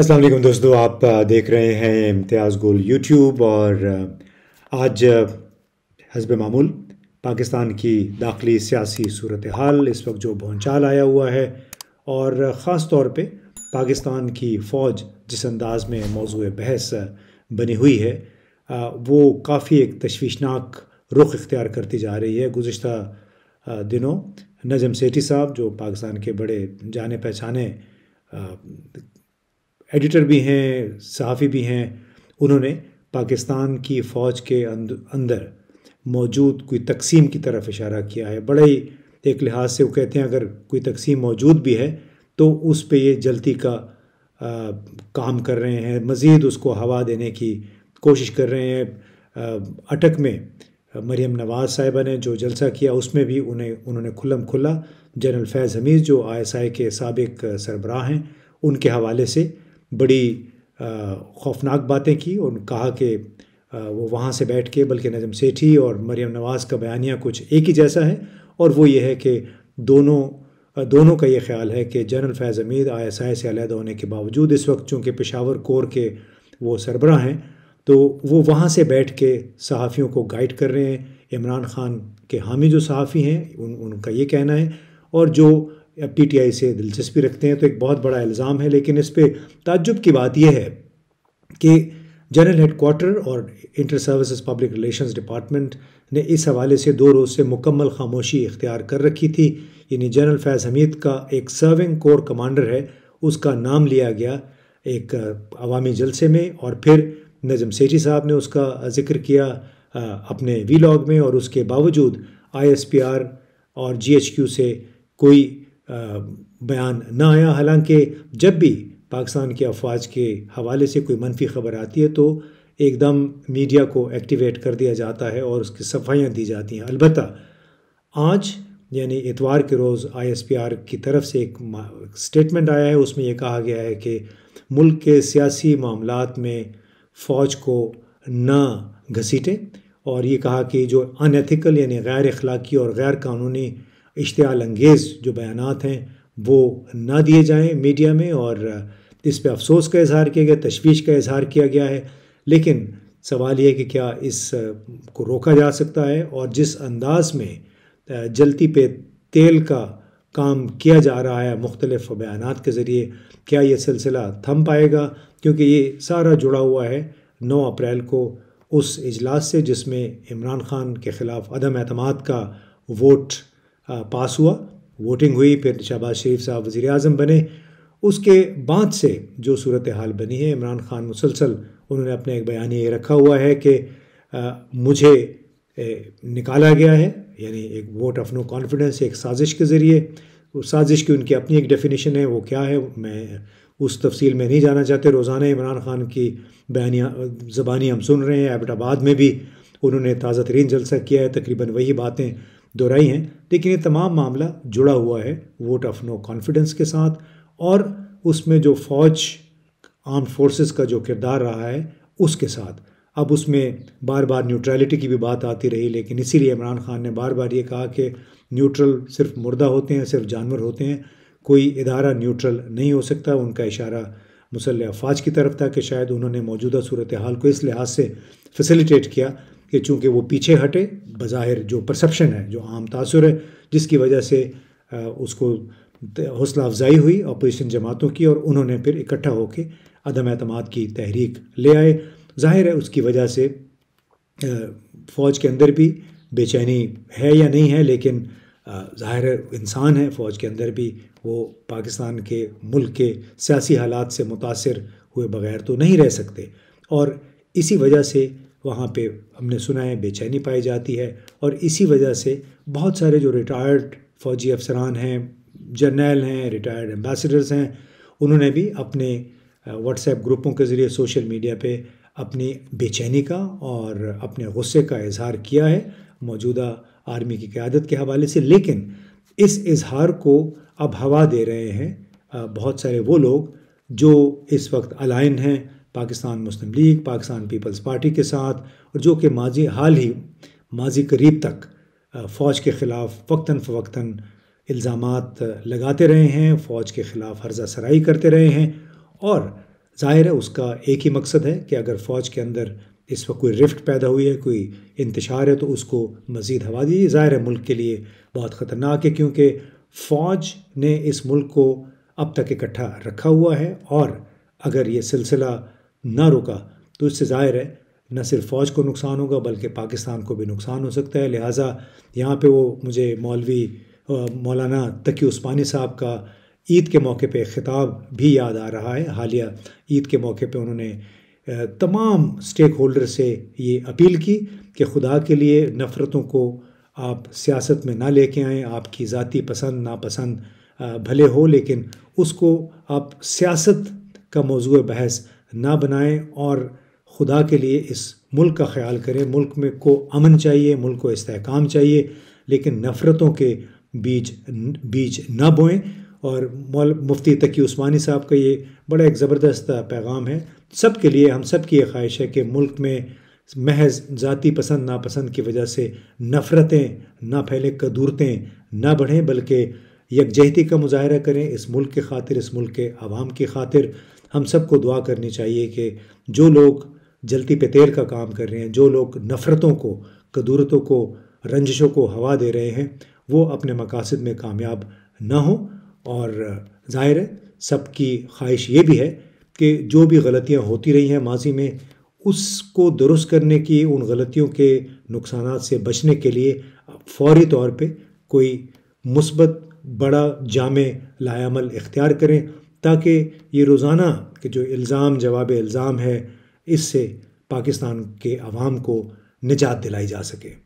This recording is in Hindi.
अस्सलाम वालेकुम दोस्तों आप देख रहे हैं इम्तियाज़ गोल यूट्यूब और आज हजब मामूल पाकिस्तान की दाखिली सियासी सूरत हाल इस वक्त जो भूचाल आया हुआ है और ख़ास तौर पे पाकिस्तान की फ़ौज जिस अंदाज़ में मौजू बहस बनी हुई है वो काफ़ी एक तशवीशनाक रुख इख्तियार करती जा रही है गुज्त दिनों नजम सेठी साहब जो पाकिस्तान के बड़े जाने पहचाने एडिटर भी हैं सहाफ़ी भी हैं उन्होंने पाकिस्तान की फ़ौज के अंदर मौजूद कोई तकसीम की तरफ इशारा किया है बड़े ही एक लिहाज से वो कहते हैं अगर कोई तकसीम मौजूद भी है तो उस पर ये जल्दी का आ, काम कर रहे हैं मज़ीद उसको हवा देने की कोशिश कर रहे हैं आ, अटक में मरियम नवाज़ साहिबा ने जो जलसा किया उसमें भी उन्हें उन्होंने खुलम खुला जनरल फैज़ हमीद जो आई के सबक सरबराह हैं उनके हवाले से बड़ी खौफनाक बातें की और कहा कि वो वहाँ से बैठ के बल्कि नजम सेठी और मरियम नवाज़ का बयानिया कुछ एक ही जैसा है और वो ये है कि दोनों दोनों का ये ख्याल है कि general Faiz Hameed I S I से अलहदा होने के बावजूद इस वक्त चूँकि पेशावर कोर के वो सरबरा हैं तो वो वहाँ से बैठ के सहाफ़ियों को गाइड कर रहे हैं इमरान खान के हामी जो सहाफ़ी हैं उन उनका ये कहना है और जो पी टी आई से दिलचस्पी रखते हैं तो एक बहुत बड़ा इल्ज़ाम है लेकिन इस पर ताजुब की बात यह है कि जनरल हेडकोार्टर और inter services public relations department ने इस हवाले से दो रोज़ से मुकम्मल खामोशी इख्तियार कर रखी थी यानी जनरल फैज़ हमीद का एक सर्विंग कोर कमांडर है उसका नाम लिया गया एक अवामी जलसे में और फिर नजम सेठी साहब ने उसका जिक्र किया अपने वीलॉग में और उसके बावजूद आईएसपीआर और जीएचक्यू से कोई बयान ना आया हालांकि जब भी पाकिस्तान के अफवाज के हवाले से कोई मनफी खबर आती है तो एकदम मीडिया को एक्टिवेट कर दिया जाता है और उसकी सफाइयाँ दी जाती हैं अलबत् आज यानी इतवार के रोज़ आईएसपीआर की तरफ से एक स्टेटमेंट आया है उसमें यह कहा गया है कि मुल्क के सियासी मामला में फ़ौज को ना घसीटें और ये कहा कि जो अनएथिकल यानी गैर अखलाक़ी और गैर कानूनी अंगेज़ जो बयान हैं वो ना दिए जाएँ मीडिया में और इस पर अफसोस का इजहार किया गया तशवीश का इजहार किया गया है लेकिन सवाल यह कि क्या इस को रोका जा सकता है और जिस अंदाज में जलती पे तेल का काम किया जा रहा है मुख्तलिफ बयान के ज़रिए क्या ये सिलसिला थम पाएगा क्योंकि ये सारा जुड़ा हुआ है नौ अप्रैल को उस इजलास से जिसमें इमरान खान के ख़िलाफ़ अदम अहतमाद का वोट पास हुआ वोटिंग हुई फिर शहबाज शरीफ साहब वज़ी अजम बने उसके बाद से जो सूरत हाल बनी है इमरान खान मुसलसल उन्होंने अपने एक बयान ये रखा हुआ है कि मुझे निकाला गया है यानी एक वोट ऑफ नो कॉन्फिडेंस एक साजिश के ज़रिए उस साजिश की उनकी अपनी एक डेफिनेशन है वो क्या है मैं उस तफसील में नहीं जाना चाहते रोज़ाना इमरान खान की बयानिया ज़बानी हम सुन रहे हैं एबटाबाद में भी उन्होंने ताज़ा तरीन जलसा किया है तकरीबन वही बातें दोहराई हैं लेकिन ये तमाम मामला जुड़ा हुआ है वोट ऑफ नो कॉन्फिडेंस के साथ और उसमें जो फौज आर्म फोर्सेस का जो किरदार रहा है उसके साथ अब उसमें बार बार न्यूट्रलिटी की भी बात आती रही लेकिन इसीलिए इमरान खान ने बार बार ये कहा कि न्यूट्रल सिर्फ मुर्दा होते हैं सिर्फ जानवर होते हैं कोई इदारा न्यूट्रल नहीं हो सकता उनका इशारा मुसल अफवाज की तरफ था कि शायद उन्होंने मौजूदा सूरत हाल को इस लिहाज से फैसिलिटेट किया कि चूँकि वो पीछे हटे बज़ाहिर जो परसप्शन है जो आम तासर है जिसकी वजह से उसको हौसला अफजाई हुई अपोजिशन जमातों की और उन्होंने फिर इकट्ठा होकर अदम अतमाद की तहरीक ले आए जाहिर है उसकी वजह से फ़ौज के अंदर भी बेचैनी है या नहीं है लेकिन ज़ाहिर इंसान है फ़ौज के अंदर भी वो पाकिस्तान के मुल्क के सियासी हालात से मुतासर हुए बग़ैर तो नहीं रह सकते और इसी वजह से वहाँ पे हमने सुना है बेचैनी पाई जाती है और इसी वजह से बहुत सारे जो रिटायर्ड फ़ौजी अफसरान हैं जर्नैल हैं रिटायर्ड एम्बेसडर्स हैं उन्होंने भी अपने व्हाट्सएप ग्रुपों के ज़रिए सोशल मीडिया पे अपनी बेचैनी का और अपने गुस्से का इजहार किया है मौजूदा आर्मी की क़्यादत के हवाले से लेकिन इस इजहार को अब हवा दे रहे हैं बहुत सारे वो लोग जो इस वक्त अलाइन हैं पाकिस्तान मुस्लिम लीग पाकिस्तान पीपल्स पार्टी के साथ और जो कि माजी हाल ही माजी करीब तक फ़ौज के ख़िलाफ़ वक्ता फ़वक्ता इल्ज़ाम लगाते रहे हैं फ़ौज के ख़िलाफ़ हर्जा सराई करते रहे हैं और ज़ाहिर है उसका एक ही मकसद है कि अगर फ़ौज के अंदर इस वक्त कोई रिफ्ट पैदा हुई है कोई इंतशार है तो उसको मज़ीद हवा दी ज़ाहिर है मुल्क के लिए बहुत ख़तरनाक है क्योंकि फ़ौज ने इस मुल्क को अब तक इकट्ठा रखा हुआ है और अगर ये सिलसिला ना रुका तो इससे ज़ाहिर है न सिर्फ फ़ौज को नुकसान होगा बल्कि पाकिस्तान को भी नुकसान हो सकता है लिहाजा यहाँ पे वो मुझे मौलवी मौलाना तकी उस्मानी साहब का ईद के मौके पे ख़िताब भी याद आ रहा है हालिया ईद के मौके पे उन्होंने तमाम स्टेक होल्डर से ये अपील की कि खुदा के लिए नफ़रतों को आप सियासत में ना लेके आएँ आपकी ज़ाती पसंद नापसंद भले हो लेकिन उसको आप सियासत का मौजू बहस ना बनाएं और खुदा के लिए इस मुल्क का ख्याल करें मुल्क में को अमन चाहिए मुल्क को इसकाम चाहिए लेकिन नफ़रतों के बीज बीज ना बोएं और मौल मुफ्ती तकी उस्मानी साहब का ये बड़ा एक ज़बरदस्त पैगाम है सब के लिए हम सब की ये ख्वाहिश है कि मुल्क में महज ज़ाती पसंद नापसंद की वजह से नफ़रतें ना फैलें कदूरतें ना बढ़ें बल्कि यकजहती का मुजाहरा करें इस मुल्क के खातिर इस मुल्क के आवाम की खातिर हम सबको दुआ करनी चाहिए कि जो लोग जलती पे तेल का काम कर रहे हैं जो लोग नफ़रतों को कदूरतों को रंजिशों को हवा दे रहे हैं वो अपने मकासद में कामयाब ना हो और ज़ाहिर है सबकी ख्वाहिश ये भी है कि जो भी गलतियाँ होती रही हैं माजी में उसको दुरुस्त करने की उन गलतियों के नुकसान से बचने के लिए फौरी तौर पे कोई मुस्बत बड़ा जाम लायामल इख्तियार करें ताकि ये रोज़ाना के जो इल्ज़ाम जवाब इल्ज़ाम है इससे पाकिस्तान के आवाम को निजात दिलाई जा सके